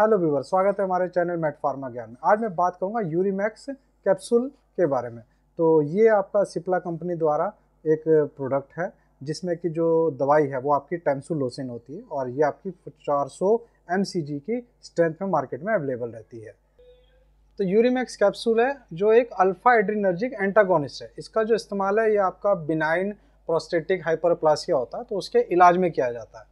hello viewer स्वागत है हमारे चैनल मेट फार्मा ज्ञान में आज मैं बात करूंगा यूरीमैक्स कैप्सूल के बारे में तो ये आपका सिप्ला कंपनी द्वारा एक प्रोडक्ट है जिसमें कि जो दवाई है वो आपकी टेम्सुलोसिन होती है और ये आपकी 400 सौ की स्ट्रेंथ में मार्केट में अवेलेबल रहती है तो यूरीमैक्स कैप्सूल है जो एक अल्फ़ा एड्रीनर्जिक एंटागोनिस्ट है इसका जो इस्तेमाल है ये आपका बिनाइन प्रोस्टेटिक हाइपरप्लासिया होता है तो उसके इलाज में किया जाता है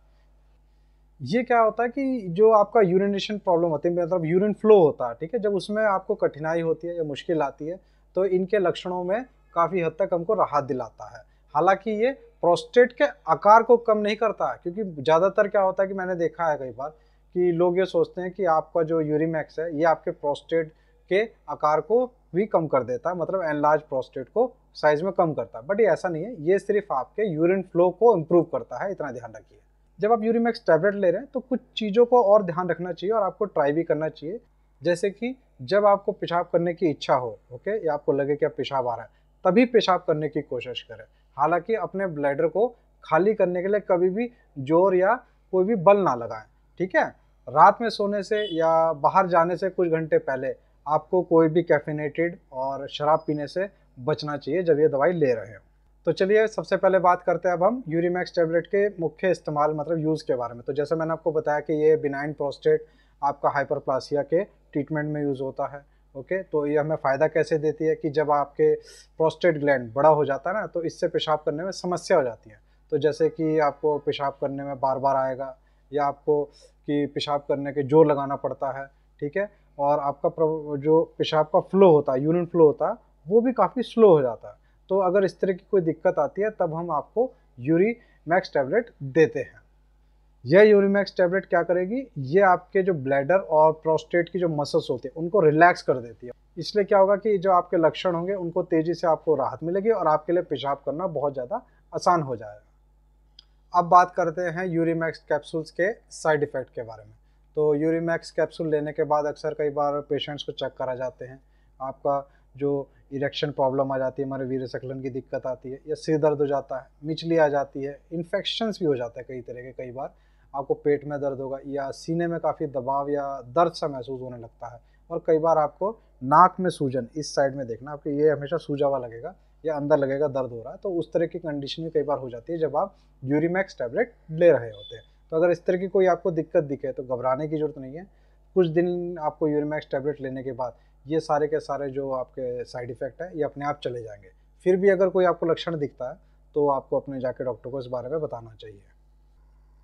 ये क्या होता है कि जो आपका यूरिनेशन प्रॉब्लम होती है मतलब यूरिन फ्लो होता है ठीक है जब उसमें आपको कठिनाई होती है या मुश्किल आती है तो इनके लक्षणों में काफ़ी हद तक हमको राहत दिलाता है हालांकि ये प्रोस्टेट के आकार को कम नहीं करता है क्योंकि ज़्यादातर क्या होता है कि मैंने देखा है कई बार कि लोग ये सोचते हैं कि आपका जो यूरिमैक्स है ये आपके प्रोस्टेट के आकार को भी कम कर देता है मतलब एनलार्ज प्रोस्टेट को साइज में कम करता है बट ये ऐसा नहीं है ये सिर्फ आपके यूरिन फ्लो को इम्प्रूव करता है इतना ध्यान रखिए जब आप यूरीमैक्स टैबलेट ले रहे हैं तो कुछ चीज़ों को और ध्यान रखना चाहिए और आपको ट्राई भी करना चाहिए जैसे कि जब आपको पेशाब करने की इच्छा हो ओके या आपको लगे कि आप पेशाब आ रहा है तभी पेशाब करने की कोशिश करें हालांकि अपने ब्लैडर को खाली करने के लिए कभी भी जोर या कोई भी बल ना लगाएं ठीक है रात में सोने से या बाहर जाने से कुछ घंटे पहले आपको कोई भी कैफिनेटेड और शराब पीने से बचना चाहिए जब ये दवाई ले रहे हो तो चलिए सबसे पहले बात करते हैं अब हम यूरीमैक्स टेबलेट के मुख्य इस्तेमाल मतलब यूज़ के बारे में तो जैसे मैंने आपको बताया कि ये बिनाइन प्रोस्टेट आपका हाइपरप्लासिया के ट्रीटमेंट में यूज़ होता है ओके तो ये हमें फ़ायदा कैसे देती है कि जब आपके प्रोस्टेट ग्लैंड बड़ा हो जाता है ना तो इससे पेशाब करने में समस्या हो जाती है तो जैसे कि आपको पेशाब करने में बार बार आएगा या आपको कि पेशाब करने के जोर लगाना पड़ता है ठीक है और आपका जो पेशाब का फ्लो होता है यूरिन फ्लो होता है वो भी काफ़ी स्लो हो जाता है तो अगर इस तरह की कोई दिक्कत आती है तब हम आपको यूरी मैक्स टैबलेट देते हैं यह यूरीमैक्स टैबलेट क्या करेगी ये आपके जो ब्लैडर और प्रोस्टेट की जो मसल्स होती है उनको रिलैक्स कर देती है इसलिए क्या होगा कि जो आपके लक्षण होंगे उनको तेज़ी से आपको राहत मिलेगी और आपके लिए पेशाब करना बहुत ज़्यादा आसान हो जाएगा अब बात करते हैं यूरीमैक्स कैप्सूल्स के साइड इफ़ेक्ट के बारे में तो यूरीमैक्स कैप्सूल लेने के बाद अक्सर कई बार पेशेंट्स को चेक करा जाते हैं आपका जो इरेक्शन प्रॉब्लम आ जाती है हमारे वीर सकलन की दिक्कत आती है या सिर दर्द हो जाता है मिचली आ जाती है इन्फेक्शंस भी हो जाता है कई तरह के कई बार आपको पेट में दर्द होगा या सीने में काफ़ी दबाव या दर्द सा महसूस होने लगता है और कई बार आपको नाक में सूजन इस साइड में देखना आपको ये हमेशा सूजा हुआ लगेगा या अंदर लगेगा दर्द हो रहा है तो उस तरह की कंडीशन भी कई बार हो जाती है जब आप यूरीमैक्स टैबलेट ले रहे होते हैं तो अगर इस तरह की कोई आपको दिक्कत दिखे तो घबराने की जरूरत नहीं है कुछ दिन आपको यूरीमैक्स टैबलेट लेने के बाद ये सारे के सारे जो आपके साइड इफ़ेक्ट हैं ये अपने आप चले जाएंगे फिर भी अगर कोई आपको लक्षण दिखता है तो आपको अपने जाके डॉक्टर को इस बारे में बताना चाहिए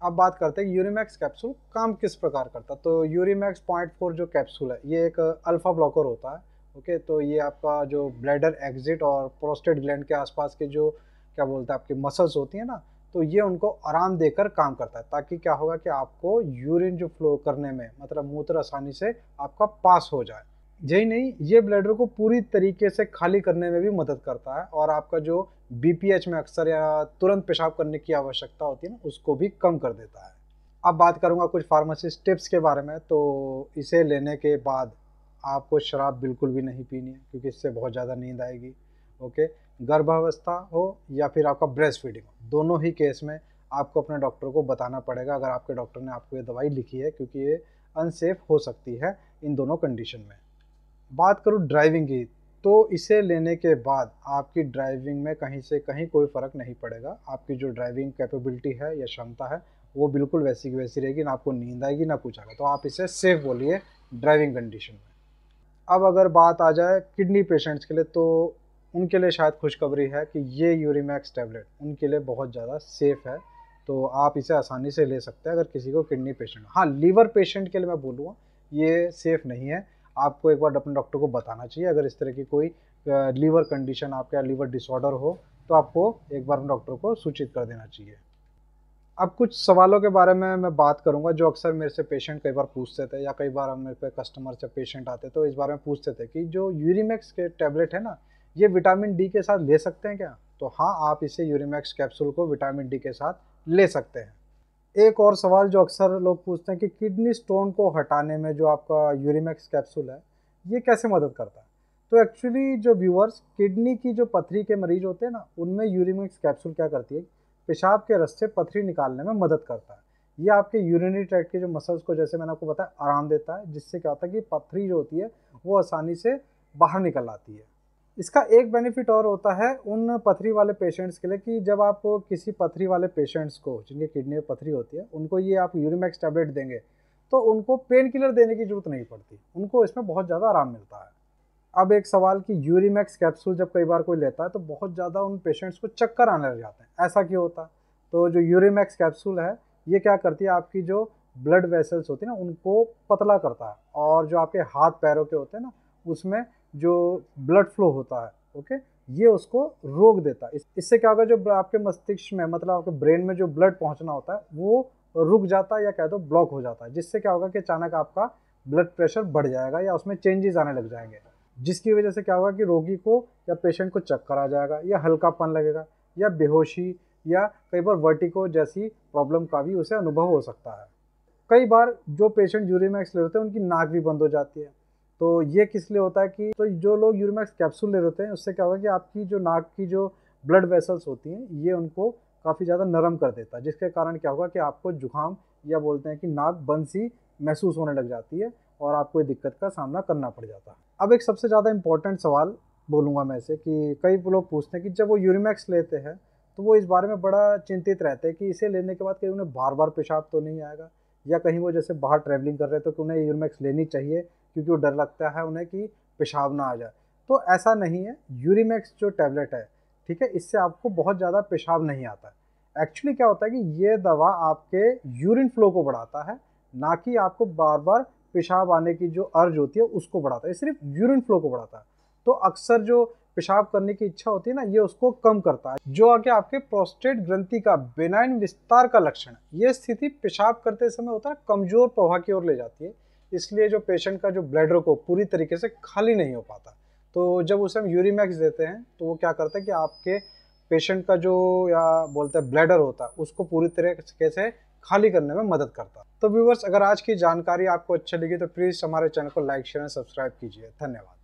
अब बात करते हैं यूरीमैक्स कैप्सूल काम किस प्रकार करता है तो यूरीमैक्स पॉइंट फोर जो कैप्सूल है ये एक अल्फ़ा ब्लॉकर होता है ओके तो ये आपका जो ब्लैडर एग्जिट और प्रोस्टेट ग्लैंड के आसपास के जो क्या बोलते हैं आपकी मसल्स होती हैं ना तो ये उनको आराम देकर काम करता है ताकि क्या होगा कि आपको यूरिन जो फ्लो करने में मतलब मूत्र आसानी से आपका पास हो जाए यही नहीं ये ब्लैडर को पूरी तरीके से खाली करने में भी मदद करता है और आपका जो बी में अक्सर या तुरंत पेशाब करने की आवश्यकता होती है ना उसको भी कम कर देता है अब बात करूँगा कुछ फार्मासिस्ट टिप्स के बारे में तो इसे लेने के बाद आपको शराब बिल्कुल भी नहीं पीनी है क्योंकि इससे बहुत ज़्यादा नींद आएगी ओके गर्भावस्था हो या फिर आपका ब्रेस्ट फीडिंग हो दोनों ही केस में आपको अपने डॉक्टर को बताना पड़ेगा अगर आपके डॉक्टर ने आपको ये दवाई लिखी है क्योंकि ये अनसेफ हो सकती है इन दोनों कंडीशन में बात करूँ ड्राइविंग की तो इसे लेने के बाद आपकी ड्राइविंग में कहीं से कहीं कोई फ़र्क नहीं पड़ेगा आपकी जो ड्राइविंग कैपेबिलिटी है या क्षमता है वो बिल्कुल वैसी की वैसी रहेगी ना आपको नींद आएगी ना कुछ आएगा तो आप इसे सेफ बोलिए ड्राइविंग कंडीशन में अब अगर बात आ जाए किडनी पेशेंट्स के लिए तो उनके लिए शायद खुशखबरी है कि ये यूरीमैक्स टैबलेट उनके लिए बहुत ज़्यादा सेफ़ है तो आप इसे आसानी से ले सकते हैं अगर किसी को किडनी पेशेंट हाँ लीवर पेशेंट के लिए मैं बोलूँगा ये सेफ़ नहीं है आपको एक बार अपने डॉक्टर को बताना चाहिए अगर इस तरह की कोई लीवर कंडीशन आपके या लीवर डिसऑर्डर हो तो आपको एक बार डॉक्टर को सूचित कर देना चाहिए अब कुछ सवालों के बारे में मैं बात करूंगा जो अक्सर मेरे से पेशेंट कई बार पूछते थे या कई बार मेरे पे कस्टमर से पेशेंट आते तो इस बारे में पूछते थे कि जो यूरीमैक्स के टैबलेट है ना ये विटामिन डी के साथ ले सकते हैं क्या तो हाँ आप इसे यूरीमैक्स कैप्सूल को विटामिन डी के साथ ले सकते हैं एक और सवाल जो अक्सर लोग पूछते हैं कि किडनी स्टोन को हटाने में जो आपका यूरिमैक्स कैप्सूल है ये कैसे मदद करता है तो एक्चुअली जो व्यूअर्स किडनी की जो पथरी के मरीज होते हैं ना उनमें यूरिमैक्स कैप्सूल क्या करती है पेशाब के रस से पथरी निकालने में मदद करता है ये आपके यूरिनरी ट्रैक के जो मसल्स को जैसे मैंने आपको बताया आराम देता है जिससे क्या होता है कि पथरी जो होती है वो आसानी से बाहर निकल आती है इसका एक बेनिफिट और होता है उन पथरी वाले पेशेंट्स के लिए कि जब आप किसी पथरी वाले पेशेंट्स को जिनके किडनी में पथरी होती है उनको ये आप यूरिमैक्स टैबलेट देंगे तो उनको पेन किलर देने की ज़रूरत नहीं पड़ती उनको इसमें बहुत ज़्यादा आराम मिलता है अब एक सवाल कि यूरिमैक्स कैप्सूल जब कई बार कोई लेता है तो बहुत ज़्यादा उन पेशेंट्स को चक्कर आने लग जाते हैं ऐसा क्यों होता है तो जो यूरिमैक्स कैप्सूल है ये क्या करती है आपकी जो ब्लड वेसल्स होती है ना उनको पतला करता है और जो आपके हाथ पैरों के होते हैं ना उसमें जो ब्लड फ्लो होता है ओके ये उसको रोक देता है इससे क्या होगा जो आपके मस्तिष्क में मतलब आपके ब्रेन में जो ब्लड पहुंचना होता है वो रुक जाता है या कह दो ब्लॉक हो जाता है जिससे क्या होगा कि अचानक आपका ब्लड प्रेशर बढ़ जाएगा या उसमें चेंजेस आने लग जाएंगे जिसकी वजह से क्या होगा कि रोगी को या पेशेंट को चक्कर आ जाएगा या हल्कापन लगेगा या बेहोशी या कई बार वर्टिको जैसी प्रॉब्लम का भी उसे अनुभव हो सकता है कई बार जो पेशेंट यूरिमैक्स में एक्स हैं उनकी नाक भी बंद हो जाती है तो ये किस लिए होता है कि तो जो लोग यूरोमैक्स कैप्सूल ले रहे हैं उससे क्या होगा कि आपकी जो नाक की जो ब्लड वेसल्स होती हैं ये उनको काफ़ी ज़्यादा नरम कर देता है जिसके कारण क्या होगा कि आपको जुकाम या बोलते हैं कि नाक बंद सी महसूस होने लग जाती है और आपको दिक्कत का सामना करना पड़ जाता है अब एक सबसे ज़्यादा इंपॉर्टेंट सवाल बोलूँगा मैं इसे कि कई लोग पूछते हैं कि जब वो यूरिमैक्स लेते हैं तो वो इस बारे में बड़ा चिंतित रहते हैं कि इसे लेने के बाद कहीं उन्हें बार बार पेशाब तो नहीं आएगा या कहीं वो जैसे बाहर ट्रैवलिंग कर रहे हैं तो उन्हें यूरमैक्स लेनी चाहिए क्योंकि वो डर लगता है उन्हें कि पेशाब ना आ जाए तो ऐसा नहीं है यूरीमैक्स जो टैबलेट है ठीक है इससे आपको बहुत ज़्यादा पेशाब नहीं आता एक्चुअली क्या होता है कि ये दवा आपके यूरिन फ्लो को बढ़ाता है ना कि आपको बार बार पेशाब आने की जो अर्ज होती है उसको बढ़ाता है सिर्फ यूरिन फ्लो को बढ़ाता है तो अक्सर जो पेशाब करने की इच्छा होती है ना ये उसको कम करता है जो आके आपके प्रोस्टेट ग्रंथि का बेनाइन विस्तार का लक्षण है ये स्थिति पेशाब करते समय होता है कमजोर प्रवाह की ओर ले जाती है इसलिए जो पेशेंट का जो ब्लैडर को पूरी तरीके से खाली नहीं हो पाता तो जब उसे हम यूरीमैक्स देते हैं तो वो क्या करता है कि आपके पेशेंट का जो या बोलते हैं ब्लैडर होता है उसको पूरी तरीके से खाली करने में मदद करता तो व्यूवर्स अगर आज की जानकारी आपको अच्छी लगी तो प्लीज़ हमारे चैनल को लाइक शेयर एंड सब्सक्राइब कीजिए धन्यवाद